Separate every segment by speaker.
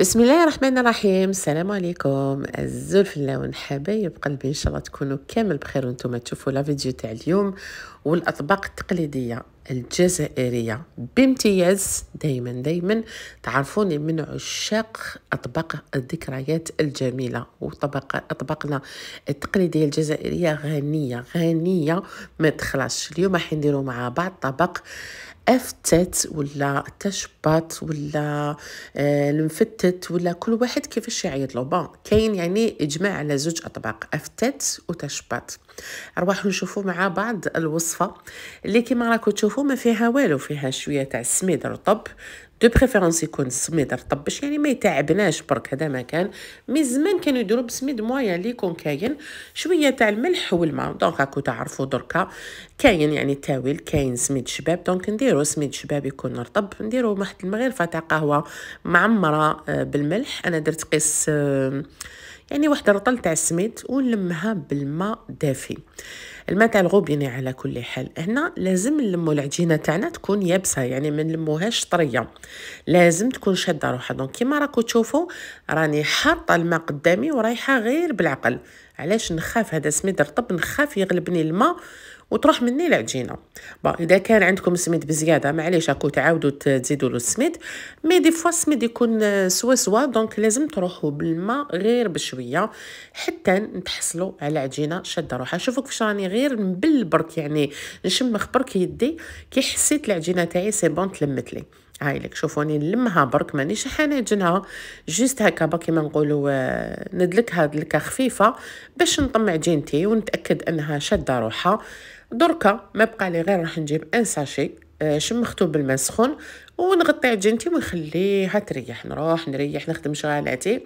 Speaker 1: بسم الله الرحمن الرحيم السلام عليكم الزول في اللون حبايب قلبي ان شاء الله تكونوا كامل بخير وانتم تشوفوا لا فيديو تاع اليوم والاطباق التقليديه الجزائريه بامتياز دائما دائما تعرفوني من عشاق اطباق الذكريات الجميله وطبق اطباقنا التقليديه الجزائريه غنيه غنيه ما تخلصش اليوم راح مع بعض طبق افتت ولا تشبط ولا المفتت آه، ولا كل واحد كيفاش يعيط له بون كاين يعني اجماع على زوج اطباق افتت وتشبط نروحوا نشوفوا مع بعض الوصفه اللي كما راكم تشوفوا ما فيها والو فيها شويه تاع السميد رطب دو بريفيرونس يكون السميد رطبش يعني ما يتعبناش برك هذا ما كان مي زمان كانوا يديروا بسميد مويا اللي يكون كاين شويه تاع الملح والماء دونك راكو تعرفوا دركا كاين يعني تاويل كاين سميد شباب دونك نديروا سميد شباب يكون رطب نديروا واحد المغرفه تاع قهوه معمره آه، بالملح انا درت قيس آه، يعني واحد الرطل تاع السميد ونلمها بالماء دافي الماء تاع الغوب يعني على كل حال هنا لازم نلمو العجينه تاعنا تكون يابسه يعني ما نلموهاش طريه لازم تكون شاده روحها دونك كيما راكو تشوفوا راني حاطه الماء قدامي ورايحه غير بالعقل علاش نخاف هذا سميد رطب نخاف يغلبني الماء وتروح مني العجينه با اذا كان عندكم سميد بزياده معليش اكو تعاودوا تزيدوا له السميد مي دي فوا السميد يكون سوا سوا دونك لازم تروحوا بالماء غير بشويه حتى نتحصلوا على عجينه شاده روحها شوفوا كيفاش راني غير نبل برك يعني نشمخ برك يدي كي حسيت العجينه تاعي سي بون تلمت لي هاي لك شوفوني نلمها برك مانيش حنعجنها جيست هكا برك كيما نقولوا آه، ندلكها دلكه خفيفه باش نطمع عجينتي ونتاكد انها شاده روحها دركا ما بقى لي غير راح نجيب ان ساشي آه، شمختو بالماء سخون ونغطي عجنتي ونخليها تريح نروح نريح نخدم شغالاتي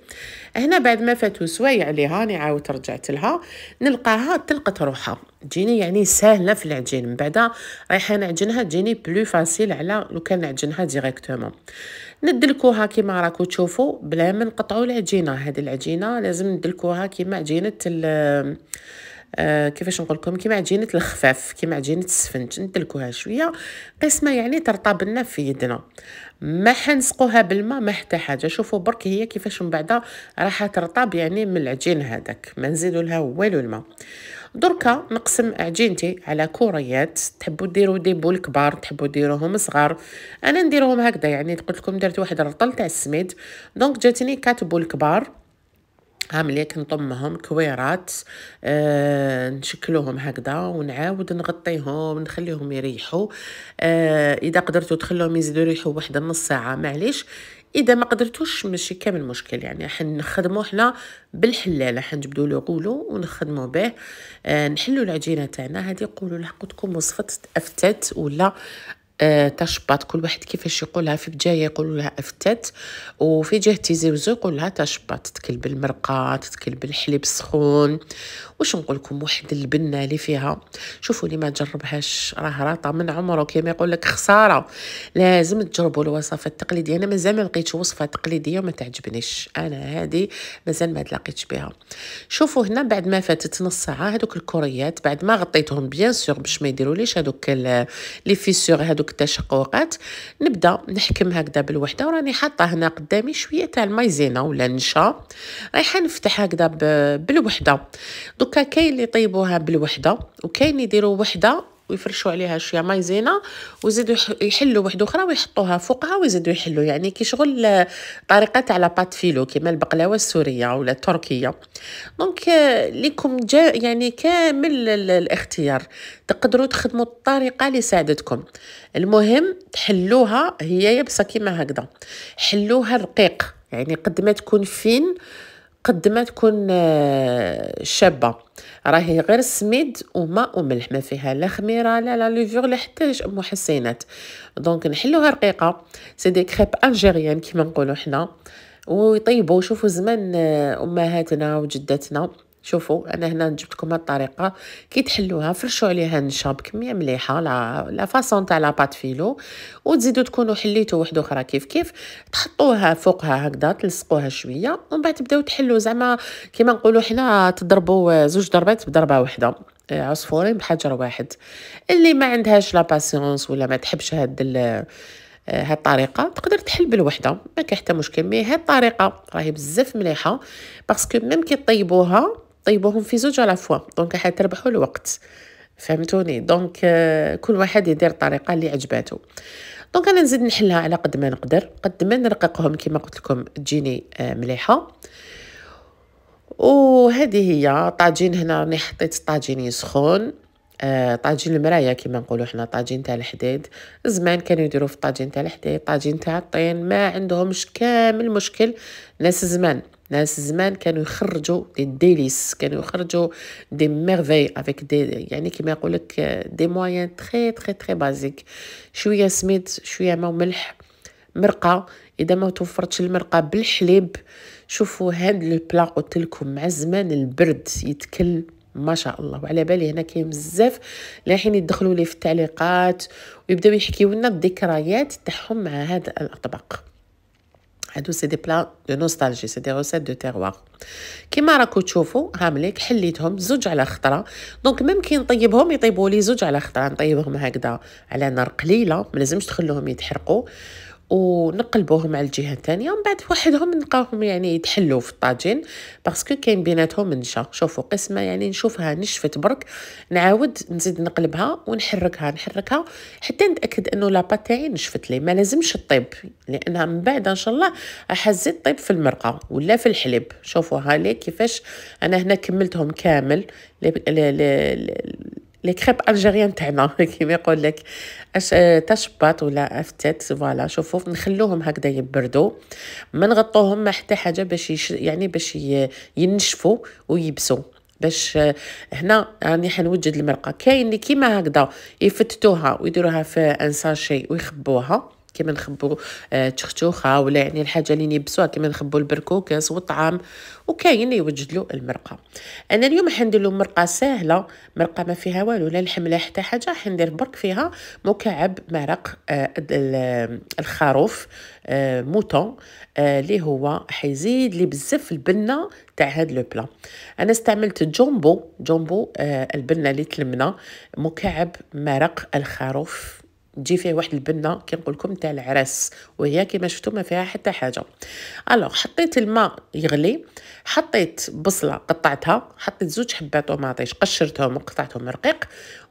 Speaker 1: هنا بعد ما فاتو سوايع عليها راني عاودت رجعت لها نلقاها تلقت روحها تجيني يعني ساهله في العجين من بعد رايحه نعجنها تجيني بلو فاسيل على لو كان نعجنها ديريكتومون ندلكوها كيما راكو تشوفوا بلا ما نقطعوا العجينه هذه العجينه لازم ندلكوها كيما عجينه آه، كيفاش نقول لكم كيما عجينه الخفاف كيما عجينه السفنج ندلكوها شويه قسمه يعني ترطب لنا في يدنا ما حنسقوها بالماء ما حتى حاجه شوفوا برك هي كيفاش من بعد راح ترطب يعني من العجين هذاك ما نزيدوا لها والو الماء دركا نقسم عجينتي على كوريات تحبوا ديروا دي بول كبار تحبوا ديروهم صغار انا نديرهم هكذا يعني قلت لكم درت واحد الرطل تاع السميد دونك جاتني كات بول كبار عاملة كنطمهم كويرات آه نشكلوهم هكذا ونعاود نغطيهم نخليهم يريحوا آه اذا قدرتوا تخلوهم يزيدوا يريحوا واحد نص ساعه معليش اذا ما قدرتوش ماشي كامل مشكل يعني حنخدمو حنا بالحلاله حنجبدو لو غولو ونخدموا به آه نحلو العجينه تاعنا هذه قولوا لحقتكم وصفه افتت ولا آه، تشبط كل واحد كيفاش يقولها في بجايه يقولوا لها افتت وفي جهتي زوزو يقول لها تشبط تكل بالمرقه تتكل بالحليب سخون واش نقول لكم واحد البنه اللي فيها شوفوا لي ما جربهاش راه راطه من عمره كيما يقول لك خساره لازم تجربوا الوصفه التقليديه انا مازال ما لقيتش وصفه تقليديه وما تعجبنيش انا هذه مازال ما تلاقيتش بها شوفوا هنا بعد ما فاتت نص ساعه هذوك الكوريات بعد ما غطيتهم بيان سور باش ما يديروليش هذوك لي فيسور هذوك وكدا نبدا نحكم هكذا بالوحده وراني حاطه هنا قدامي شويه تاع المايزينا ولا النشا رايحه نفتح هكذا بالوحده دوكا كاين اللي يطيبوها بالوحده وكاين يديروا وحده ويفرشوا عليها شويه مايزينا ويزيدوا يحلوا واحده اخرى ويحطوها فوقها ويزيدوا يحلوا يعني كي شغل طريقه تاع لاباط فيلو كيما البقلاوه السوريه ولا التركيه دونك euh, ليكم جا يعني كامل الاختيار تقدروا تخدموا الطريقه اللي ساعدتكم المهم تحلوها هي يابسه كيما هكذا حلوها رقيق يعني قد ما تكون فين آه قد ما تكون آه، شابه راهي غير سميد وماء وملح ما فيها لا خميره لا لا ليفور لا حتى محسنات دونك نحلوها رقيقه سي دي كريب الجيريان كيما نقولوا حنا ويطيبوا شوفوا زمان آه، امهاتنا وجداتنا شوفوا انا هنا جبت لكم هاد الطريقه كي تحلوها فرشوا عليها النشا بكميه مليحه لا لا فاصون تاع لاباط فيلو وتزيدوا تكونوا حليتوا واحد اخرى كيف كيف تحطوها فوقها هكذا تلصقوها شويه ومن بعد تبداو تحلوا زعما كيما نقولوا حنا تضربوا زوج ضربات بضربه واحده آه، عصفورين بحجر واحد اللي ما عندهاش لا باسيونس ولا ما تحبش هاد آه، هاد الطريقه تقدر تحل بالوحده ما كاين حتى مشكل مي هاد الطريقه راهي بزاف مليحه باسكو ميم كي طيبوها طيبوهم في زوج على فوا دونك تربحوا الوقت فهمتوني دونك آه، كل واحد يدير الطريقه اللي عجباتو دونك انا نزيد نحلها على قد ما نقدر قد ما نرققهم كما قلت لكم تجيني آه، مليحه وهذه هي طاجين هنا راني حطيت طاجين سخون آه، طاجين المرايا كما نقولوا حنا طاجين تاع الحديد زمان كانوا يديروا في طاجين تاع الحديد طاجين تاع الطين ما عندهمش كامل مشكل ناس زمان ناس زمان كانوا يخرجوا دي ديليس كانوا يخرجوا دي ميرفي افيك دي يعني كما يقول لك دي موين تري تري تري بازيك شويه سميد شويه ما ملح مرقه اذا ما توفرتش المرقه بالحليب شوفوا هاد بلا قلت لكم مع زمان البرد يتكل ما شاء الله وعلى بالي هنا كاين بزاف لاحين يدخلوا لي في التعليقات ويبداو يحكيوا لنا الذكريات تاعهم مع هاد الاطباق هادو سي دي بلا دو نوستالجي سي دي روسيت دو تيروار كيما راكو تشوفوا هامليك حليتهم زوج على خطره دونك كي نطيبهم يطيبوا لي زوج على خطره نطيبهم هكذا على نار قليله ما لازمش تخلوهم يتحرقوا ونقلبوهم على الجهه الثانيه ومن بعد وحدهم نلقاوهم يعني يتحلوا في الطاجين باسكو كاين بيناتهم نشا شوفوا قسمه يعني نشوفها نشفت برك نعاود نزيد نقلبها ونحركها نحركها حتى نتاكد انه لاباط تاعي نشفت لي ما لازمش تطيب لانها من بعد ان شاء الله راح تزيد طيب في المرقه ولا في الحليب شوفوا هالي كيفاش انا هنا كملتهم كامل لي كريب الجيريان تاعنا كيما يقول لك اش آه، تشبط ولا افتت فوالا شوفوا نخلوهم هكذا يبردوا ما نغطوهم حتى حاجه باش يش يعني باش ينشفوا ويبسوا باش آه، هنا راني يعني حنوجد المرقه كاين اللي كيما هكذا يفتتوها ويديروها في ان ساشي ويخبوها كيما نخبو آه، تشختوخه ولا يعني الحاجه اللي نيبسوها كيما نخبو البركوكاس والطعام وكاين اللي يوجد له المرقه انا اليوم حندير له مرقه سهله مرقه ما فيها والو لا لحم لا حتى حاجه حندير برك فيها مكعب مرق آه، الخروف آه، موتون اللي هو حيزيد لي بزاف البنه تاع هاد لو بلا انا استعملت جومبو جومبو البنه اللي تلمنا مكعب مرق الخروف تجي فيه واحد البنه كنقول لكم تاع العرس وهي كما شفتوا ما فيها حتى حاجه الوغ حطيت الماء يغلي حطيت بصله قطعتها حطيت زوج حبات طوماطيش قشرتهم وقطعتهم رقيق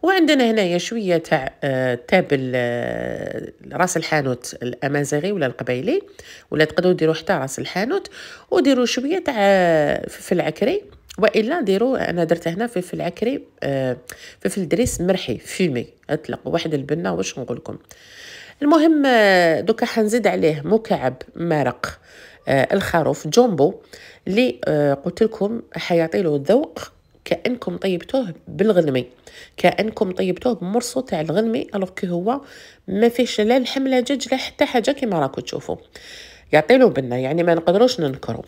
Speaker 1: وعندنا هنايا شويه تاع آه، تابل آه، راس الحانوت الامازيغي ولا القبايلي ولا تقدروا ديروا حتى راس الحانوت وديروا شويه تاع آه، فلفل عكري والا نديرو انا درت هنا فلفل عكري في فلفل آه، دريس مرحي فيمي اطلق واحد البنه واش نقول لكم المهم آه، دوكا حنزيد عليه مكعب مرق آه، الخروف جومبو اللي قلت لكم حيعطي له ذوق كانكم طيبتوه بالغنمي كانكم طيبتوه بمرصو تاع الغنمي الوغ كي هو ما فيش لا لحم لا دجاج لا حتى حاجه كيما راكم تشوفوا يعطي له بنه يعني ما نقدروش ننكرو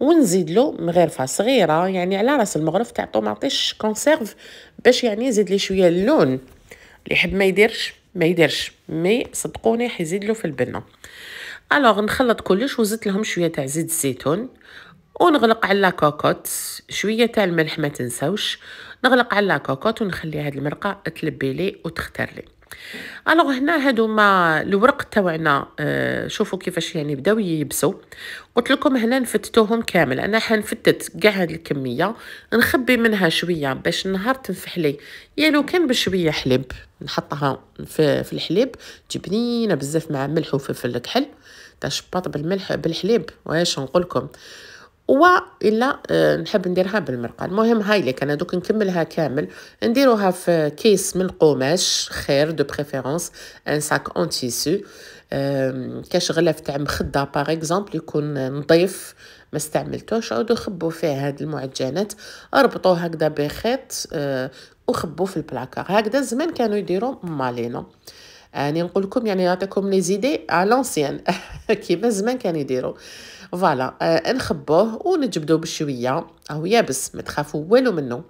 Speaker 1: ونزيد له مغرفه صغيره يعني على راس المغرف تاع طوماطيش كونسيرف باش يعني يزيد لي شويه اللون اللي يحب ما يديرش ما يديرش مي صدقوني حيزيد له في البنه الوغ نخلط كلش وزدت لهم شويه تاع زيت الزيتون ونغلق على الكوكوت شويه تاع الملح ما تنساوش نغلق على كوكوت ونخلي هاد المرقه تلبي لي وتختار لي الوغ هنا هادوما الورق تاعنا آه، شوفوا كيفاش يعني بداو ييبسوا قلت لكم هنا نفتتوهم كامل انا حنفتت كاع هاد الكميه نخبي منها شويه باش النهار تنفح لي يا لو كان بشويه حليب نحطها في, في الحليب جبنينه بزاف مع ملح وفلفل كحل تاع شباط بالملح بالحليب واش نقولكم والا آه، نحب نديرها بالمرقه المهم هاي لك انا دوك نكملها كامل نديروها في كيس من القماش خير دو بريفيرونس ان ساك اون تيسو كاش غلاف تاع مخده باغ اكزومبل يكون نظيف ما استعملتوش عودوا خبوا فيه هاد المعجنات اربطوه هكذا بخيط آه، وخبوا في البلاكار هكذا زمان كانوا يديروا مالينو يعني نقول لكم يعني نعطيكم لي زيدي على لونسيان كيما زمان كانوا يديروا فوالا euh, آه نخبوه ونجبدوه بشويه راهو يابس ما تخافوا والو منه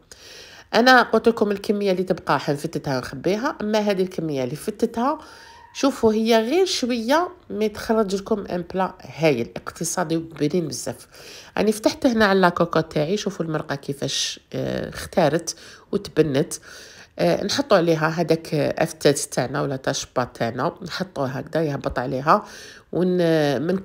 Speaker 1: انا قلت لكم الكميه اللي تبقى حنفتتها نخبيها اما هذه الكميه اللي فتتها شوفوا هي غير شويه ما تخرج لكم ان بلا هايل اقتصادي وبنين بزاف راني يعني فتحت هنا على لاكوكو تاعي شوفوا المرقه كيفاش آه، اختارت وتبنت آه، نحطو عليها هذاك افتات تاعنا ولا تاشبا تاعنا نحطوه هكذا يهبط عليها ون آه، ما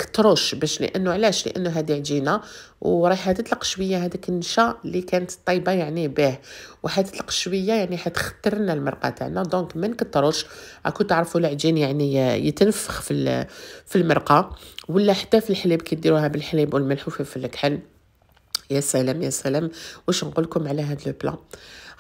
Speaker 1: باش لانه علاش لانه هذه عجينه وراح تطلق شويه هداك النشا اللي كانت طايبه يعني به وحتطلق شويه يعني حتخطر لنا المرقه تاعنا دونك ما نكتروش راكو تعرفوا العجين يعني يتنفخ في في المرقه ولا حتى في الحليب كي ديروها بالحليب والملح وفلفل الكحل يا سلام يا سلام واش نقول لكم على هذا لو بلان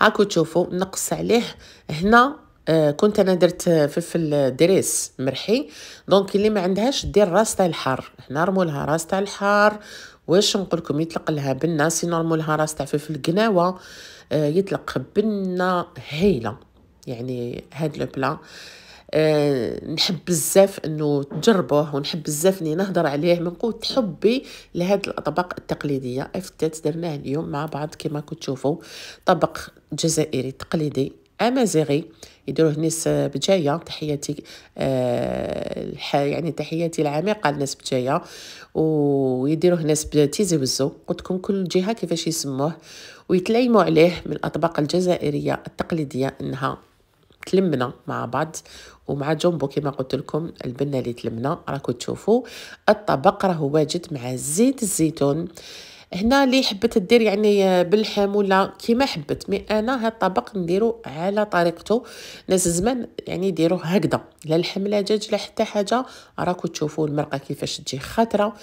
Speaker 1: هاكو تشوفوا نقص عليه هنا آه، كنت انا درت فلفل دريس مرحي دونك اللي ما عندهاش دير راس تاع الحار هنا رموا لها راس تاع الحار واش نقول لكم يطلق لها بنه سي رموا لها راس تاع فلفل قناوه آه، يطلق بنه هايله يعني هاد لو بلان آه، نحب بزاف انه تجربوه ونحب بزاف اني نهضر عليه من قوه حبي لهاد الاطباق التقليديه افتات درناه اليوم مع بعض كما كتشوفوا طبق جزائري تقليدي امازيغي يديروه ناس بجايه تحياتي أه يعني تحياتي العميقه لناس بجايه ويديروه ناس بتيزي وزو وتكون كل جهه كيفاش يسموه ويتلايموا عليه من الاطباق الجزائريه التقليديه انها تلمنا مع بعض ومع جومبو كما قلت لكم البنه اللي تلمنا راكم تشوفوا الطبق راهو واجد مع زيت الزيتون هنا اللي حبت دير يعني آه، باللحم ولا كيما حبت مي انا هاد الطبق نديرو على طريقته ناس زمان يعني ديروه هكذا لا لحم لا دجاج لا حتى حاجه راكو تشوفوا المرقه كيفاش تجي خاطره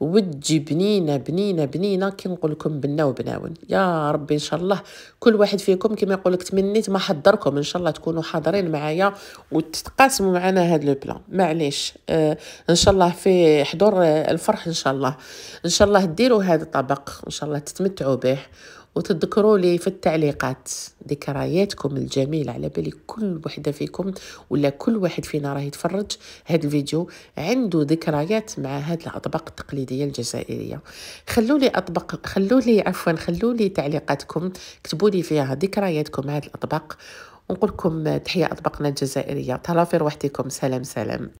Speaker 1: وتجي بنينه بنينه بنينه كي نقول لكم بنا وبناون يا ربي ان شاء الله كل واحد فيكم كيما يقول لك تمنيت ما حضركم ان شاء الله تكونوا حاضرين معايا وتتقاسموا معنا هاد لو بلان معليش آه ان شاء الله في حضور آه، الفرح ان شاء الله ان شاء الله ديروا هذا الطبق سابق إن شاء الله تتمتعوا به وتذكروا لي في التعليقات ذكرياتكم الجميلة على بالي كل وحدة فيكم ولا كل واحد فينا راه يتفرج هذا الفيديو عنده ذكريات مع هاد الأطباق التقليدية الجزائرية خلوا لي أطبق خلوا لي عفوا خلوا لي تعليقاتكم كتبوا لي فيها ذكرياتكم مع هاد الأطباق ونقول لكم تحية أطباقنا الجزائرية طرافي روحتكم سلام سلام